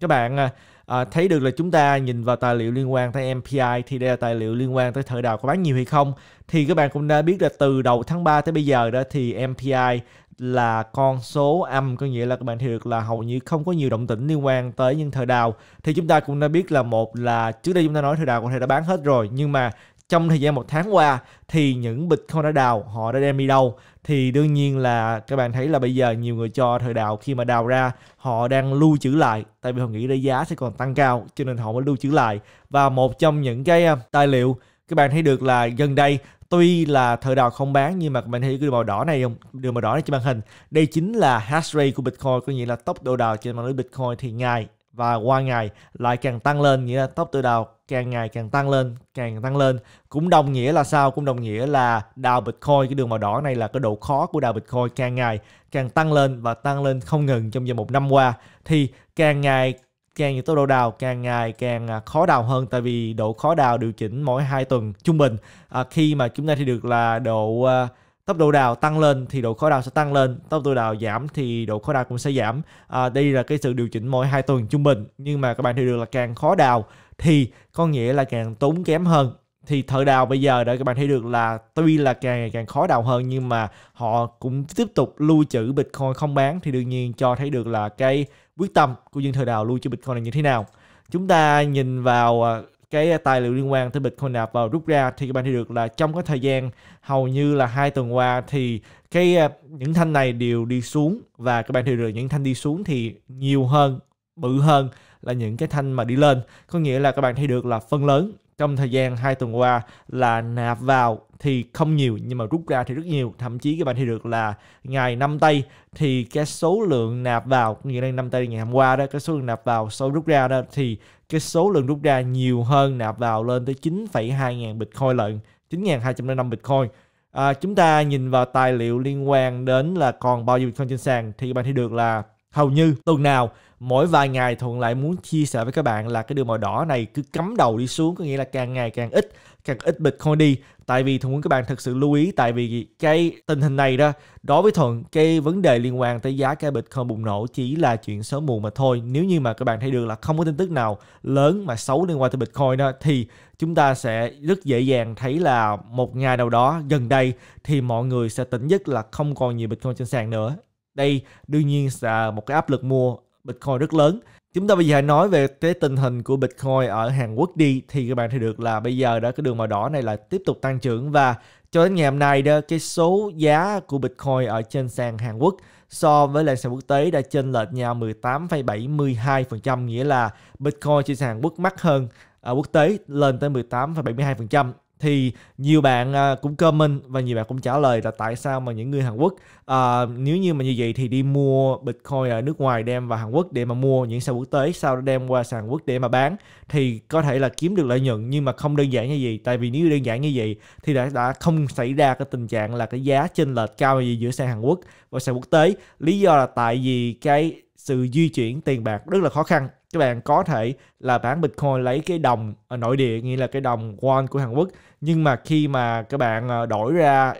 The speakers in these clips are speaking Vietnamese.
các bạn à, à, thấy được là chúng ta nhìn vào tài liệu liên quan tới MPI thì đây là tài liệu liên quan tới thợ đào có bán nhiều hay không thì các bạn cũng đã biết là từ đầu tháng 3 tới bây giờ đó thì MPI là con số âm có nghĩa là các bạn thấy được là hầu như không có nhiều động tĩnh liên quan tới những thợ đào thì chúng ta cũng đã biết là một là trước đây chúng ta nói thợ đào có thể đã bán hết rồi nhưng mà trong thời gian một tháng qua thì những Bitcoin đã đào họ đã đem đi đâu thì đương nhiên là các bạn thấy là bây giờ nhiều người cho thời đào khi mà đào ra họ đang lưu trữ lại tại vì họ nghĩ là giá sẽ còn tăng cao cho nên họ mới lưu trữ lại và một trong những cái ờ, tài liệu các bạn thấy được là gần đây tuy là thời đào không bán nhưng mà các bạn thấy cái màu đỏ này không đường màu đỏ này trên màn hình đây chính là hash rate của bitcoin có nghĩa là tốc độ đào trên mạng lưới bitcoin thì ngày và qua ngày lại càng tăng lên nghĩa là top tự đào càng ngày càng tăng lên càng tăng lên cũng đồng nghĩa là sao cũng đồng nghĩa là đào bitcoin cái đường màu đỏ này là cái độ khó của đào bitcoin càng ngày càng tăng lên và tăng lên không ngừng trong vòng một năm qua thì càng ngày càng những tốc độ đào càng ngày càng à, khó đào hơn tại vì độ khó đào điều chỉnh mỗi hai tuần trung bình à, khi mà chúng ta thì được là độ uh, tốc độ đào tăng lên thì độ khó đào sẽ tăng lên tốc độ đào giảm thì độ khó đào cũng sẽ giảm à, đây là cái sự điều chỉnh mỗi hai tuần trung bình nhưng mà các bạn thấy được là càng khó đào thì có nghĩa là càng tốn kém hơn thì thợ đào bây giờ để các bạn thấy được là tuy là càng ngày càng khó đào hơn nhưng mà họ cũng tiếp tục lưu trữ bitcoin không bán thì đương nhiên cho thấy được là cái quyết tâm của những thợ đào lưu trữ bitcoin là như thế nào chúng ta nhìn vào à, cái à, tài liệu liên quan tới Bitcoin nạp vào rút ra thì các bạn thấy được là trong cái thời gian hầu như là hai tuần qua thì cái à, những thanh này đều đi xuống và các bạn thấy được những thanh đi xuống thì nhiều hơn bự hơn là những cái thanh mà đi lên có nghĩa là các bạn thấy được là phân lớn trong thời gian hai tuần qua là nạp vào thì không nhiều nhưng mà rút ra thì rất nhiều thậm chí các bạn thấy được là ngày năm tây thì cái số lượng nạp vào như đang năm tây ngày hôm qua đó cái số lượng nạp vào sau rút ra đó thì cái số lượng rút ra nhiều hơn nạp vào lên tới 9,2 ngàn bitcoin lận 9.205 bitcoin à, chúng ta nhìn vào tài liệu liên quan đến là còn bao nhiêu bitcoin trên sàn thì các bạn thấy được là hầu như tuần nào mỗi vài ngày thuận lại muốn chia sẻ với các bạn là cái đường màu đỏ này cứ cắm đầu đi xuống có nghĩa là càng ngày càng ít càng ít bitcoin đi tại vì thuận muốn các bạn thật sự lưu ý tại vì cái tình hình này đó đối với thuận cái vấn đề liên quan tới giá cái bitcoin bùng nổ chỉ là chuyện sớm muộn mà thôi nếu như mà các bạn thấy được là không có tin tức nào lớn mà xấu liên quan tới bitcoin đó thì chúng ta sẽ rất dễ dàng thấy là một ngày nào đó gần đây thì mọi người sẽ tỉnh giấc là không còn nhiều bitcoin trên sàn nữa đây đương nhiên là một cái áp lực mua Bitcoin rất lớn. Chúng ta bây giờ nói về cái tình hình của Bitcoin ở Hàn Quốc đi thì các bạn thấy được là bây giờ đã cái đường màu đỏ này là tiếp tục tăng trưởng và cho đến ngày hôm nay đó cái số giá của Bitcoin ở trên sàn Hàn Quốc so với lại sàn quốc tế đã chênh lệch nhau 18,72% nghĩa là Bitcoin trên sàn Hàn Quốc mắc hơn ở à, quốc tế lên tới 18,72% thì nhiều bạn à, cũng comment và nhiều bạn cũng trả lời là tại sao mà những người Hàn Quốc uh, nếu như mà như vậy thì đi mua Bitcoin ở nước ngoài đem vào Hàn Quốc để mà mua những sàn quốc tế sau đó đem qua sàn Quốc để mà bán thì có thể là kiếm được lợi nhuận nhưng mà không đơn giản như vậy tại vì nếu đơn giản như vậy thì đã đã không xảy ra cái tình trạng là cái giá chênh lệch cao như giữa sàn Hàn Quốc và sàn quốc tế lý do là tại vì cái sự di chuyển tiền bạc rất là khó khăn các bạn có thể là bán Bitcoin lấy cái đồng ở à, nội địa như là cái đồng won của Hàn Quốc nhưng mà khi mà các bạn à, đổi ra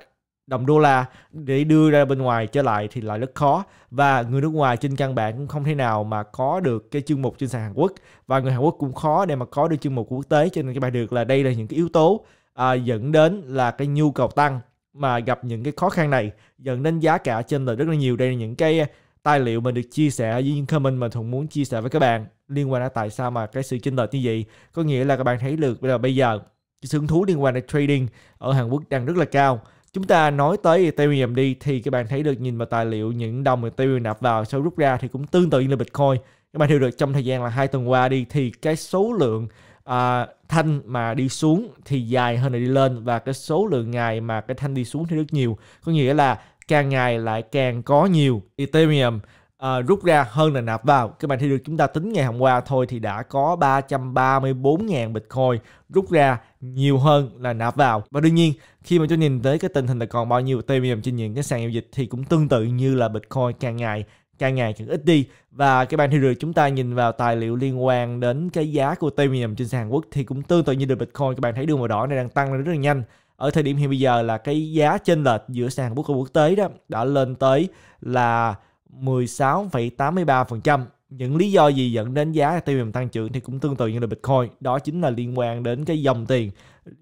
đồng đô la để đưa ra bên ngoài trở lại thì lại rất khó và người nước ngoài trên căn bản cũng không thể nào mà có được cái chương mục trên sàn Hàn Quốc và người Hàn Quốc cũng khó để mà có được chương mục quốc tế cho nên các bạn được là đây là những cái yếu tố à, dẫn đến là cái nhu cầu tăng mà gặp những cái khó khăn này dẫn đến giá cả trên là rất là nhiều đây là những cái tài liệu mà được chia sẻ với những comment mà Thuận muốn chia sẻ với các bạn liên quan đến tại sao mà cái sự chênh lệch như vậy có nghĩa là các bạn thấy được bây giờ bây giờ cái sự hứng thú liên quan đến trading ở Hàn Quốc đang rất là cao chúng ta nói tới Ethereum đi thì các bạn thấy được nhìn vào tài liệu những đồng Ethereum nạp vào sau rút ra thì cũng tương tự như là Bitcoin các bạn hiểu được trong thời gian là hai tuần qua đi thì cái số lượng à, thanh mà đi xuống thì dài hơn là đi lên và cái số lượng ngày mà cái thanh đi xuống thì rất nhiều có nghĩa là càng ngày lại càng có nhiều Ethereum uh, rút ra hơn là nạp vào. Các bạn thấy được chúng ta tính ngày hôm qua thôi thì đã có 334.000 Bitcoin rút ra nhiều hơn là nạp vào. Và đương nhiên khi mà chúng nhìn tới cái tình hình là còn bao nhiêu Ethereum trên những cái sàn giao dịch thì cũng tương tự như là Bitcoin càng ngày càng ngày càng ít đi và các bạn thi được chúng ta nhìn vào tài liệu liên quan đến cái giá của Ethereum trên sàn Hàn Quốc thì cũng tương tự như được Bitcoin các bạn thấy đường màu đỏ này đang tăng lên rất là nhanh ở thời điểm hiện bây giờ là cái giá chênh lệch giữa sàn quốc quốc tế đó đã lên tới là 16,83%. Những lý do gì dẫn đến giá Ethereum tăng trưởng thì cũng tương tự như là Bitcoin, đó chính là liên quan đến cái dòng tiền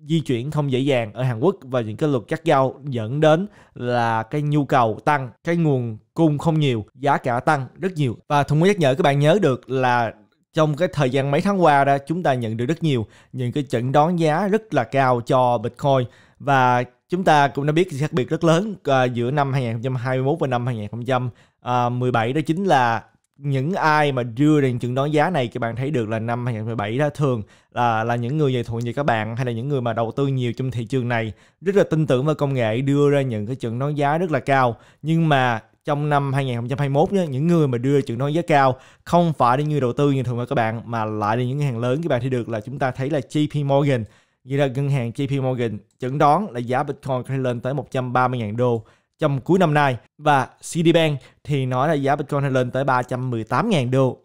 di chuyển không dễ dàng ở Hàn Quốc và những cái luật cắt giao dẫn đến là cái nhu cầu tăng, cái nguồn cung không nhiều, giá cả tăng rất nhiều. Và Thùng muốn nhắc nhở các bạn nhớ được là trong cái thời gian mấy tháng qua đó chúng ta nhận được rất nhiều những cái chẩn đoán giá rất là cao cho Bitcoin và chúng ta cũng đã biết sự khác biệt rất lớn uh, giữa năm 2021 và năm 2017 à, đó chính là những ai mà đưa đến chẩn đoán giá này các bạn thấy được là năm 2017 đó thường là là những người về thuộc như các bạn hay là những người mà đầu tư nhiều trong thị trường này rất là tin tưởng vào công nghệ đưa ra những cái chẩn đoán giá rất là cao nhưng mà trong năm 2021 nhé, những người mà đưa chứng khoán giá cao không phải là người đầu tư như thường mà các bạn mà lại là những ngân hàng lớn các bạn thấy được là chúng ta thấy là JP Morgan như là ngân hàng JP Morgan chẩn đoán là giá Bitcoin có thể lên tới 130.000 đô trong cuối năm nay và Citibank thì nói là giá Bitcoin sẽ lên tới 318.000 đô,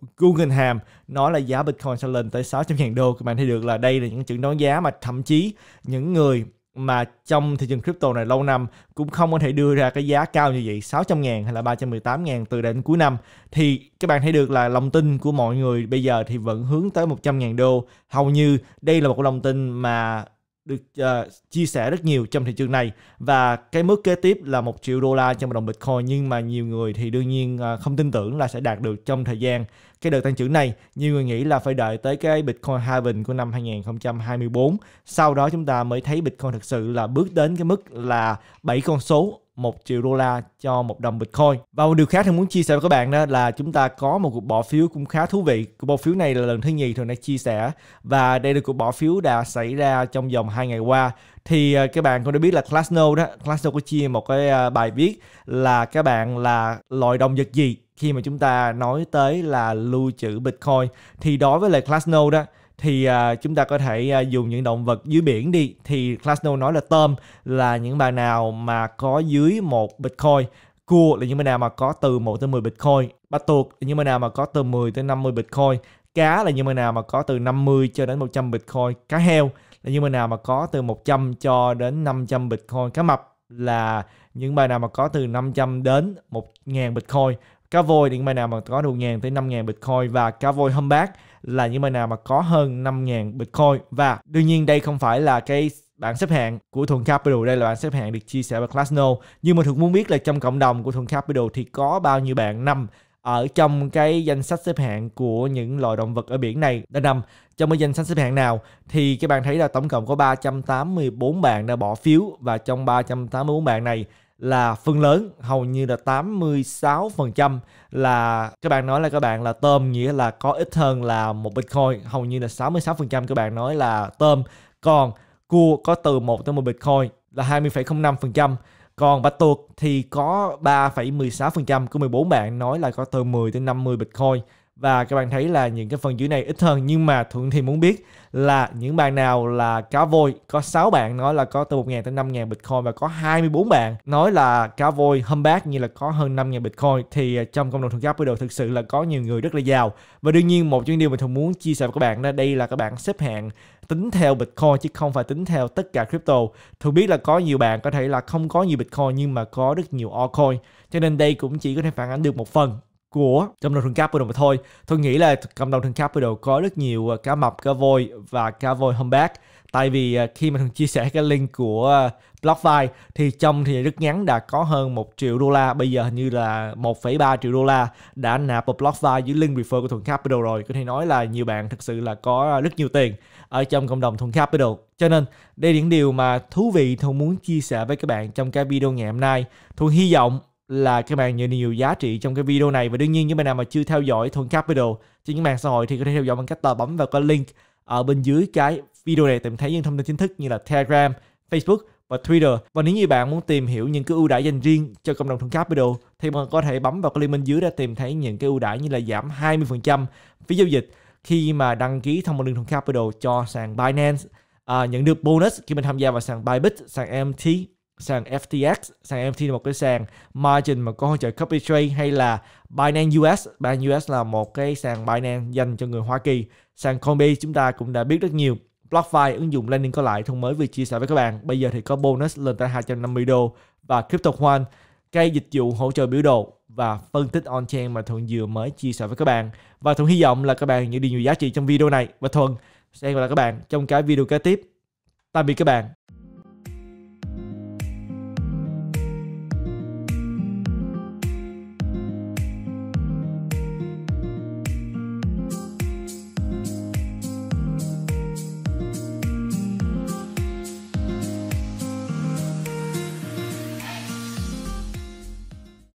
Ham nói là giá Bitcoin sẽ lên tới 600.000 đô. Các bạn thấy được là đây là những chứng đoán giá mà thậm chí những người mà trong thị trường crypto này lâu năm cũng không có thể đưa ra cái giá cao như vậy 600 ngàn hay là 318 ngàn từ đến cuối năm thì các bạn thấy được là lòng tin của mọi người bây giờ thì vẫn hướng tới 100 ngàn đô hầu như đây là một lòng tin mà được uh, chia sẻ rất nhiều trong thị trường này và cái mức kế tiếp là một triệu đô la trong đồng Bitcoin nhưng mà nhiều người thì đương nhiên uh, không tin tưởng là sẽ đạt được trong thời gian cái đợt tăng trưởng này nhiều người nghĩ là phải đợi tới cái Bitcoin halving của năm 2024 sau đó chúng ta mới thấy Bitcoin thực sự là bước đến cái mức là 7 con số 1 triệu đô la cho một đồng Bitcoin. Và một điều khác thì muốn chia sẻ với các bạn đó là chúng ta có một cuộc bỏ phiếu cũng khá thú vị. Cuộc bỏ phiếu này là lần thứ nhì thường đã chia sẻ và đây là cuộc bỏ phiếu đã xảy ra trong vòng 2 ngày qua. Thì ờ, các bạn cũng đã biết là classno đó, classno có chia một cái ờ, bài viết là các bạn là loại đồng vật gì khi mà chúng ta nói tới là lưu trữ Bitcoin thì đối với lại classno đó thì à, chúng ta có thể à, dùng những động vật dưới biển đi thì Klasno nói là tôm là những bạn nào mà có dưới một bitcoin cua là những bạn nào mà có từ 1 tới 10 bitcoin bạch tuộc là những bạn nào mà có từ 10 tới 50 bitcoin cá là những bạn nào mà có từ 50 cho đến 100 bitcoin cá heo là những bạn nào mà có từ 100 cho đến 500 bitcoin cá mập là những bài nào mà có từ 500 đến 1.000 bitcoin cá voi những bài nào mà có từ 1.000 tới 5.000 bitcoin và cá voi humpback là những bài nào mà có hơn 5.000 Bitcoin và đương nhiên đây không phải là cái bảng xếp hạng của Thuận Capital đây là bảng xếp hạng được chia sẻ bởi classno nhưng mà thực muốn biết là trong cộng đồng của Thuận Capital thì có bao nhiêu bạn nằm ở trong cái danh sách xếp hạng của những loài động vật ở biển này đã nằm trong cái danh sách xếp hạng nào thì các bạn thấy là tổng cộng có 384 bạn đã bỏ phiếu và trong 384 bạn này là phần lớn hầu như là 86% là các bạn nói là các bạn là tôm nghĩa là có ít hơn là một Bitcoin, hầu như là 66% các bạn nói là tôm, còn cua có từ 1 tới 1 Bitcoin là 20,05%, còn bạch tuộc thì có 3,16% của 14 bạn nói là có từ 10 tới 50 Bitcoin và các bạn thấy là những cái phần dưới này ít hơn nhưng mà thuận thì muốn biết là những bạn nào là cá voi có 6 bạn nói là có từ 1.000 tới 5.000 bitcoin và có 24 bạn nói là cá voi hâm humpback như là có hơn 5.000 bitcoin thì à, trong cộng đồng thượng capital thực sự là có nhiều người rất là giàu và đương nhiên một chuyên điều mà thuận muốn chia sẻ với các bạn là đây là các bạn xếp hạng tính theo Bitcoin chứ không phải tính theo tất cả crypto. Thường biết là có nhiều bạn có thể là không có nhiều Bitcoin nhưng mà có rất nhiều altcoin. Cho nên đây cũng chỉ có thể phản ánh được một phần của cộng đồng rừng Capital mà thôi. Tôi nghĩ là cộng đồng rừng Capital có rất nhiều ờ, cá mập, cá voi và cá voi humpback. Tại vì ờ, khi mà thường chia sẻ cái link của ờ, BlockFi thì trong thì rất ngắn đã có hơn 1 triệu đô la, bây giờ hình như là 1,3 triệu đô la đã nạp vào BlockFi dưới link refer của Thuận Capital rồi. Có thể nói là nhiều bạn thực sự là có rất nhiều tiền ở trong cộng đồng Thuận Capital. Cho nên đây là những điều mà thú vị Thuận muốn chia sẻ với các bạn trong cái video ngày hôm nay. Thuận hy vọng là các bạn nhận nhiều giá trị trong cái video này và đương nhiên những bạn nào mà chưa theo dõi Thuần Capital trên những mạng xã hội thì có thể theo dõi bằng cách bấm vào cái link ở bên dưới cái video này tìm thấy những thông tin chính thức như là Telegram, Facebook và Twitter. Và nếu như bạn muốn tìm hiểu những cái ưu đãi dành riêng cho cộng đồng Thuần Capital thì bạn có thể bấm vào cái link bên dưới để tìm thấy những cái ưu đãi như là giảm 20% phí giao dịch khi mà đăng ký thông qua link Thuần Capital cho sàn Binance, à, nhận được bonus khi mình tham gia vào sàn Bybit, sàn MT sàn FTX, sàn MT là một cái sàn margin mà có hỗ trợ copy trade hay là Binance US. Binance US là một cái sàn Binance dành cho người Hoa Kỳ. Sàn Coinbase chúng ta cũng đã biết rất nhiều. BlockFi ứng dụng lending có lại thông mới vừa chia sẻ với các bạn. Bây giờ thì có bonus lên tới 250 đô và CryptoOne cây dịch vụ hỗ trợ biểu đồ và phân tích on-chain mà Thuận vừa mới chia sẻ với các bạn. Và Thuận hy vọng là các bạn nhận được nhiều giá trị trong video này và Thuận sẽ gặp lại các bạn trong cái video kế tiếp. Tạm biệt các bạn.